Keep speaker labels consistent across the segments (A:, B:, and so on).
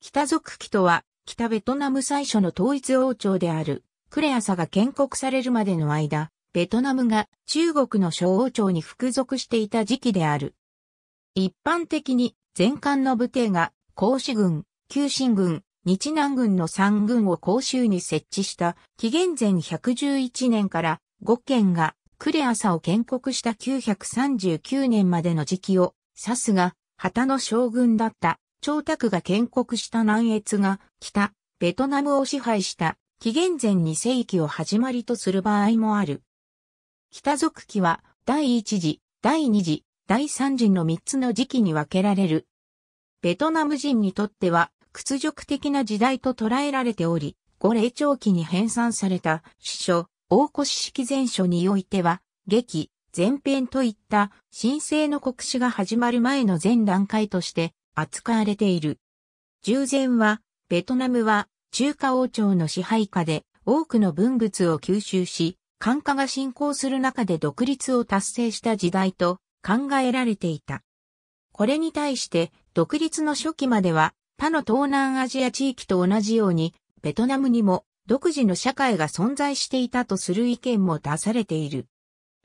A: 北族期とは、北ベトナム最初の統一王朝である、クレアサが建国されるまでの間、ベトナムが中国の小王朝に服属していた時期である。一般的に、前漢の武帝が、孔子軍、旧新軍、日南軍の三軍を甲州に設置した紀元前111年から五県がクレアサを建国した939年までの時期を指すが、旗の将軍だった張卓が建国した南越が北、ベトナムを支配した紀元前二世紀を始まりとする場合もある。北族期は第一次、第二次、第三次の三つの時期に分けられる。ベトナム人にとっては屈辱的な時代と捉えられており、五霊長期に編纂された史書、大越式全書においては、劇、前編といった神聖の国史が始まる前の前段階として扱われている。従前は、ベトナムは中華王朝の支配下で多くの文物を吸収し、漢化が進行する中で独立を達成した時代と考えられていた。これに対して独立の初期までは他の東南アジア地域と同じようにベトナムにも独自の社会が存在していたとする意見も出されている。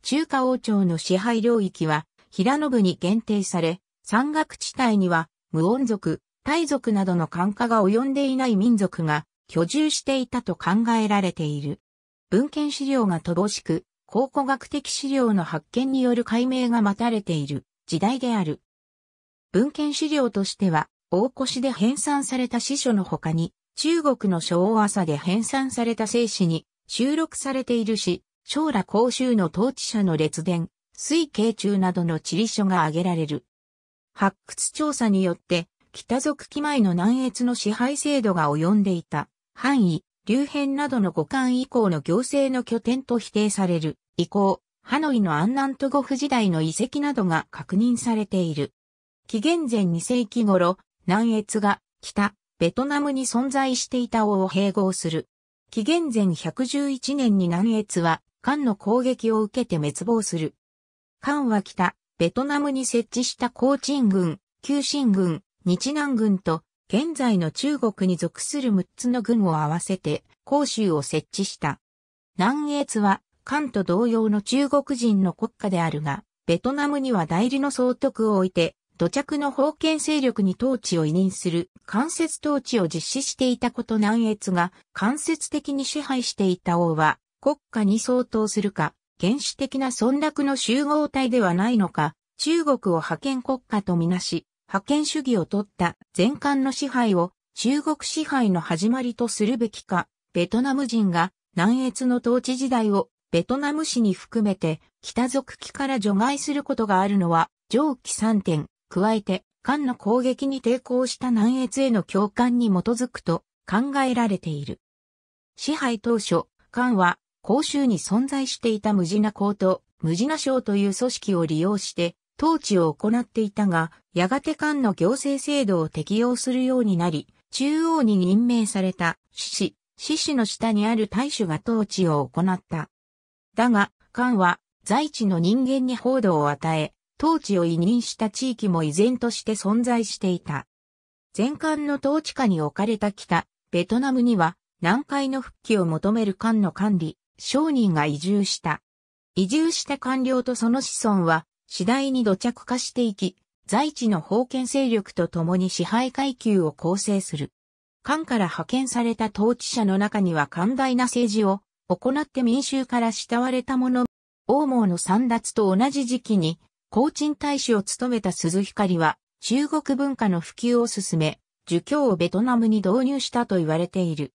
A: 中華王朝の支配領域は平野部に限定され山岳地帯には無音族、タイ族などの感化が及んでいない民族が居住していたと考えられている。文献資料が乏しく、考古学的資料の発見による解明が待たれている時代である。文献資料としては、大越で編纂された詩書の他に、中国の小朝で編纂された聖史に収録されているし、将来公衆の統治者の列伝、水慶中などの地理書が挙げられる。発掘調査によって、北族期前の南越の支配制度が及んでいた範囲、流辺などの五冠以降の行政の拠点と否定される以降、ハノイの安南ト・ゴ府時代の遺跡などが確認されている。紀元前2世紀頃、南越が北、ベトナムに存在していた王を併合する。紀元前111年に南越は、漢の攻撃を受けて滅亡する。漢は北、ベトナムに設置した高鎮軍、旧新軍、日南軍と、現在の中国に属する6つの軍を合わせて、広州を設置した。南越は、漢と同様の中国人の国家であるが、ベトナムには代理の総督を置いて、土着の封建勢力に統治を委任する間接統治を実施していたこと南越が間接的に支配していた王は国家に相当するか原始的な村落の集合体ではないのか、中国を覇権国家とみなし、覇権主義を取った全漢の支配を中国支配の始まりとするべきか、ベトナム人が南越の統治時代をベトナム史に含めて北属期から除外することがあるのは上記3点、加えて漢の攻撃に抵抗した南越への共感に基づくと考えられている。支配当初、漢は公衆に存在していたムジナ公とムジナ省という組織を利用して統治を行っていたが、やがて官の行政制度を適用するようになり、中央に任命された獅子、獅子の下にある大主が統治を行った。だが、官は在地の人間に報道を与え、統治を委任した地域も依然として存在していた。前官の統治下に置かれた北、ベトナムには、南海の復帰を求める官の管理、商人が移住した。移住した官僚とその子孫は次第に土着化していき、在地の封建勢力と共に支配階級を構成する。官から派遣された統治者の中には寛大な政治を行って民衆から慕われた者、王毛の三奪と同じ時期に、高鎮大使を務めた鈴光は、中国文化の普及を進め、儒教をベトナムに導入したと言われている。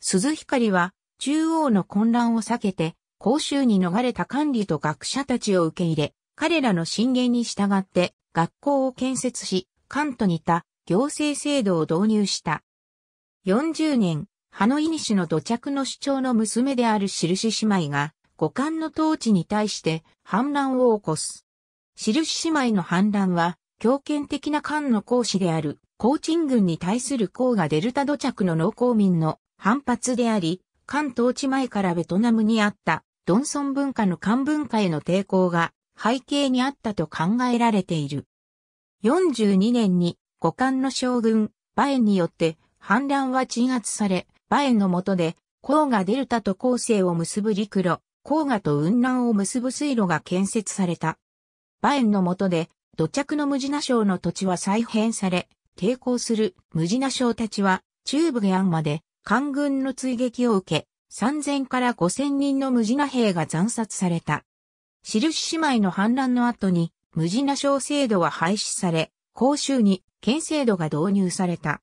A: 鈴光は、中央の混乱を避けて、公衆に逃れた管理と学者たちを受け入れ、彼らの進言に従って学校を建設し、官と似た行政制度を導入した。40年、ハノイニュの土着の主張の娘である印姉妹が、五官の統治に対して反乱を起こす。印姉妹の反乱は、強権的な官の講師である、高鎮軍に対する公がデルタ土着の農耕民の反発であり、関東地前からベトナムにあったドンソン文化の漢文化への抵抗が背景にあったと考えられている。42年に五漢の将軍、馬英によって反乱は鎮圧され、馬英の下で、黄河デルタと後世を結ぶ陸路、黄河と雲南を結ぶ水路が建設された。馬英の下で、土着のムジナ省の土地は再編され、抵抗するムジナ省たちは中部ゲアンまで官軍の追撃を受け、3000から5000人のムジナ兵が惨殺された。シルシ姉妹の反乱の後に、ムジナ省制度は廃止され、公衆に県制度が導入された。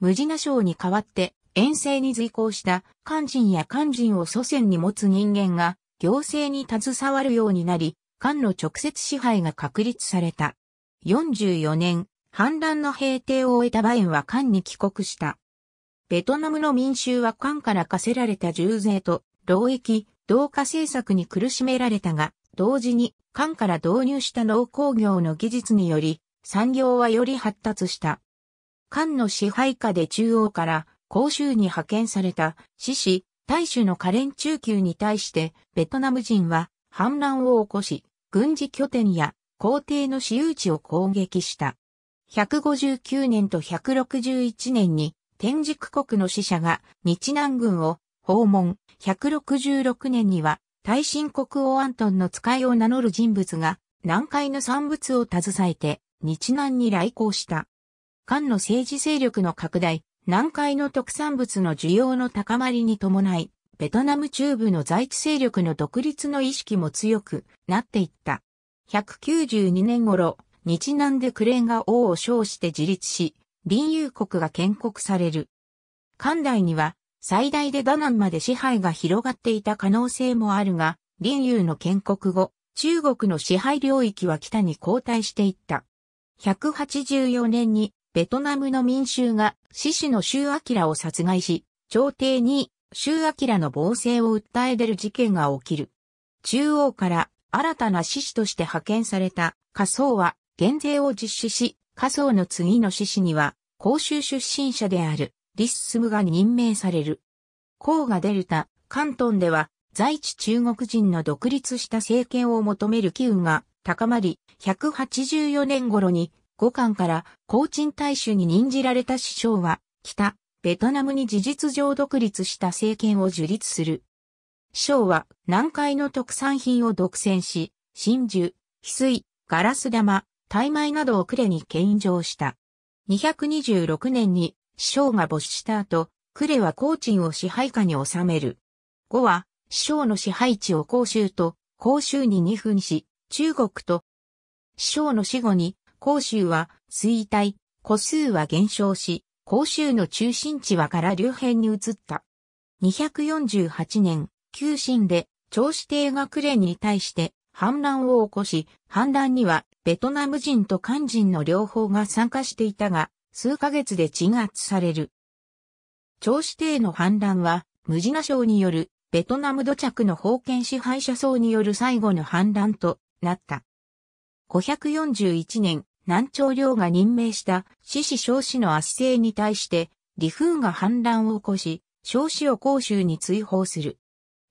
A: ムジナ省に代わって、遠征に随行した官人や官人を祖先に持つ人間が、行政に携わるようになり、官の直接支配が確立された。44年、反乱の平定を終えたバエンは官に帰国した。ベトナムの民衆は官から課せられた重税と労役、同化政策に苦しめられたが、同時に官から導入した農工業の技術により、産業はより発達した。官の支配下で中央から公衆に派遣された獅子、大衆の可憐中級に対してベトナム人は反乱を起こし、軍事拠点や皇帝の私有地を攻撃した。159年と161年に天竺国の使者が日南軍を訪問。166年には、大秦国王アントンの使いを名乗る人物が、南海の産物を携えて、日南に来航した。漢の政治勢力の拡大、南海の特産物の需要の高まりに伴い、ベトナム中部の在地勢力の独立の意識も強くなっていった。192年頃、日南でクレンが王を称して自立し、林友国が建国される。関代には最大でダナンまで支配が広がっていた可能性もあるが、林友の建国後、中国の支配領域は北に後退していった。184年にベトナムの民衆が獅子の周明を殺害し、朝廷に周明の暴政を訴え出る事件が起きる。中央から新たな獅子として派遣された仮想は減税を実施し、仮想の次の獅子には、公衆出身者である、リッスムが任命される。甲がデルタ、関東では、在地中国人の独立した政権を求める機運が高まり、184年頃に、五官から高鎮大衆に任じられた師匠は、北、ベトナムに事実上独立した政権を樹立する。師匠は、南海の特産品を独占し、真珠、翡翠、ガラス玉、大米などを呉に献上した。226年に師匠が没した後、呉は高鎮を支配下に収める。後は、師匠の支配地を甲州と、甲州に二分し、中国と、師匠の死後に、甲州は衰退、個数は減少し、甲州の中心地はから流辺に移った。248年、旧新で、長子帝が呉に対して反乱を起こし、反乱にはベトナム人と漢人の両方が参加していたが、数ヶ月で鎮圧される。長子帝の反乱は、ムジナ省によるベトナム土着の封建支配者層による最後の反乱となった。541年、南朝領が任命した獅子少子の圧政に対して、李風が反乱を起こし、少子を公州に追放する。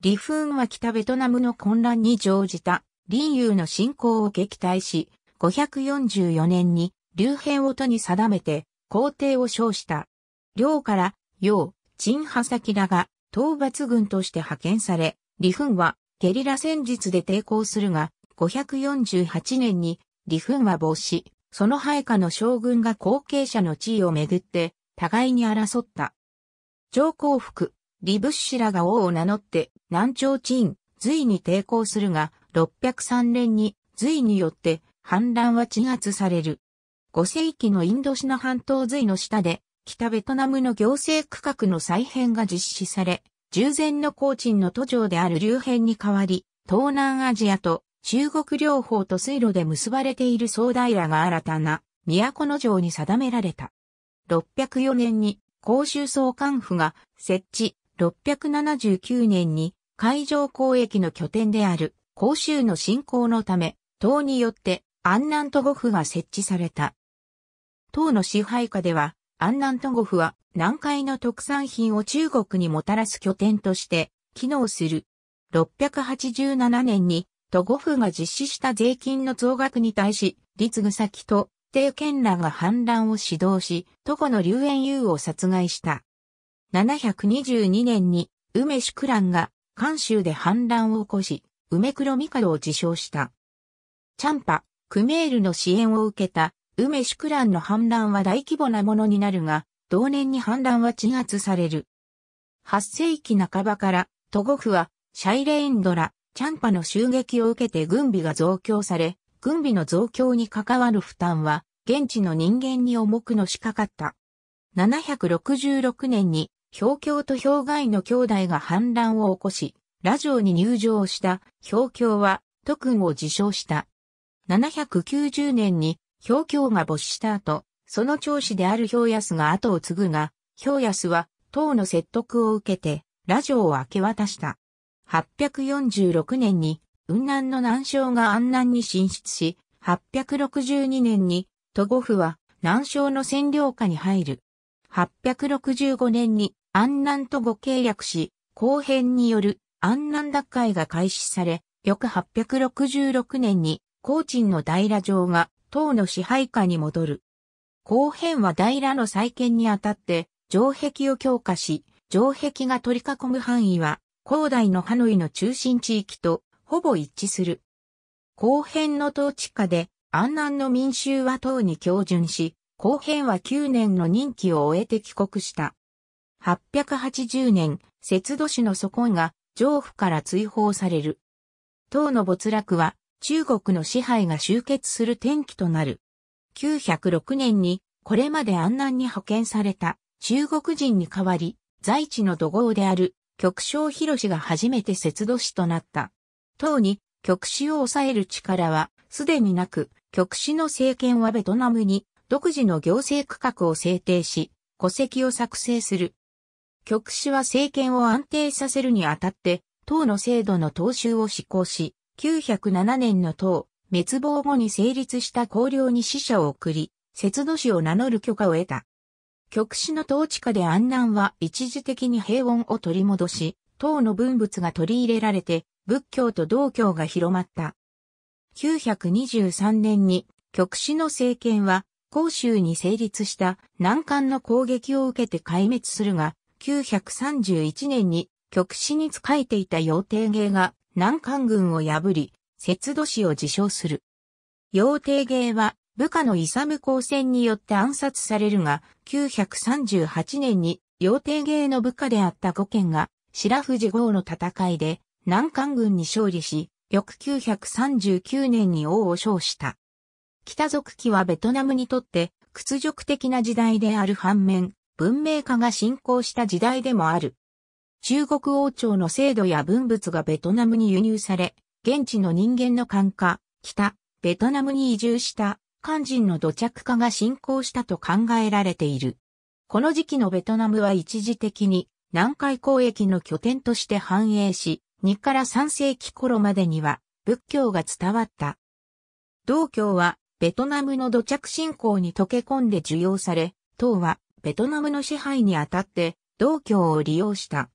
A: 李風は北ベトナムの混乱に乗じた、林友の侵攻を撃退し、544年に流辺を都に定めて皇帝を称した。領から楊、陳波先らが討伐軍として派遣され、李奮はゲリラ戦術で抵抗するが、548年に李奮は防止、その配下の将軍が後継者の地位をめぐって互いに争った。上皇福、李仏師らが王を名乗って南朝陳、隋に抵抗するが、603年に隋によって反乱は鎮圧される。5世紀のインドシナ半島髄の下で、北ベトナムの行政区画の再編が実施され、従前の高鎮の都城である流辺に代わり、東南アジアと中国両方と水路で結ばれている総平が新たな都の城に定められた。604年に公州総監府が設置、679年に海上交易の拠点である公州の振興のため、党によって安南都護府が設置された。唐の支配下では、安南都護府は南海の特産品を中国にもたらす拠点として機能する。687年に都護府が実施した税金の増額に対し、立具先と帝県らが反乱を指導し、都護の流園優を殺害した。722年に梅宿蘭が関州で反乱を起こし、梅黒帝を自称した。チャンパ、クメールの支援を受けた、梅宿蘭の反乱は大規模なものになるが、同年に反乱は鎮圧される。8世紀半ばから、都護府は、シャイレインドラ、チャンパの襲撃を受けて軍備が増強され、軍備の増強に関わる負担は、現地の人間に重くのしかかった。766年に、氷鏡と氷外の兄弟が反乱を起こし、ラジオに入場した氷鏡は、特訓を自称した。790年に、氷京が没した後、その長子である氷安が後を継ぐが、氷安は、党の説得を受けて、ラジオを明け渡した。846年に、雲南の南昌が安南に進出し、862年に、都護府は南昌の占領下に入る。865年に安南とご契約し、後編による安南奪回が開始され、翌866年に高鎮の平城が唐の支配下に戻る。後編は平の再建にあたって、城壁を強化し、城壁が取り囲む範囲は、広大のハノイの中心地域とほぼ一致する。後編の統治下で、安南の民衆は唐に共準し、後編は9年の任期を終えて帰国した。880年、節度市の祖根が、城府から追放される。唐の没落は、中国の支配が終結する転機となる。906年に、これまで安南に派遣された中国人に代わり、在地の土豪である極小広氏が初めて節度師となった。当に、極死を抑える力は、すでになく、極死の政権はベトナムに、独自の行政区画を制定し、戸籍を作成する。極死は政権を安定させるにあたって、党の制度の踏襲を施行し、907年の唐、滅亡後に成立した公領に使者を送り、節度市を名乗る許可を得た。極市の統治下で安南は一時的に平穏を取り戻し、唐の文物が取り入れられて、仏教と道教が広まった。923年に、極市の政権は、甲州に成立した南韓の攻撃を受けて壊滅するが、931年に極市に仕えていた妖帝芸が南韓軍を破り、節度市を自称する。陽帝芸は部下のイサム公戦によって暗殺されるが、938年に陽帝芸の部下であった五賢が白士号の戦いで南韓軍に勝利し、翌939年に王を称した。北族期はベトナムにとって屈辱的な時代である反面、文明化が進行した時代でもある。中国王朝の制度や文物がベトナムに輸入され、現地の人間の感化、北、ベトナムに移住した漢人の土着化が進行したと考えられている。この時期のベトナムは一時的に南海交易の拠点として繁栄し、2から3世紀頃までには仏教が伝わった。道教はベトナムの土着信仰に溶け込んで受容され、唐はベトナムの支配にあたって道教を利用した。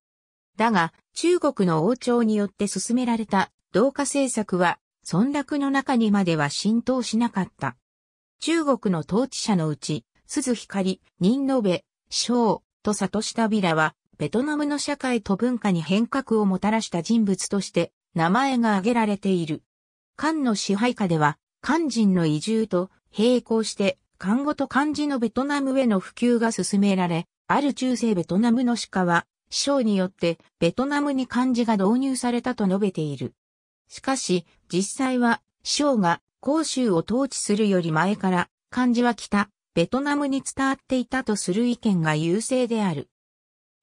A: だが、中国の王朝によって進められた同化政策は、村落の中にまでは浸透しなかった。中国の統治者のうち、鈴光、仁延、章と里下ラは、ベトナムの社会と文化に変革をもたらした人物として名前が挙げられている。漢の支配下では、漢人の移住と並行して、漢語と漢字のベトナムへの普及が進められ、ある中世ベトナムの歯科は、章によってベトナムに漢字が導入されたと述べている。しかし、実際は、章が広州を統治するより前から、漢字は北、ベトナムに伝わっていたとする意見が優勢である。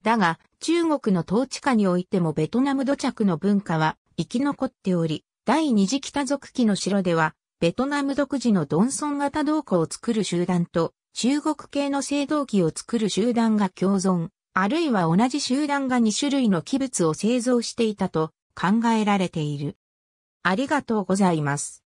A: だが、中国の統治下においてもベトナム土着の文化は生き残っており、第二次北族期の城では、ベトナム独自のドンソン型動庫を作る集団と、中国系の青銅器を作る集団が共存。あるいは同じ集団が2種類の器物を製造していたと考えられている。ありがとうございます。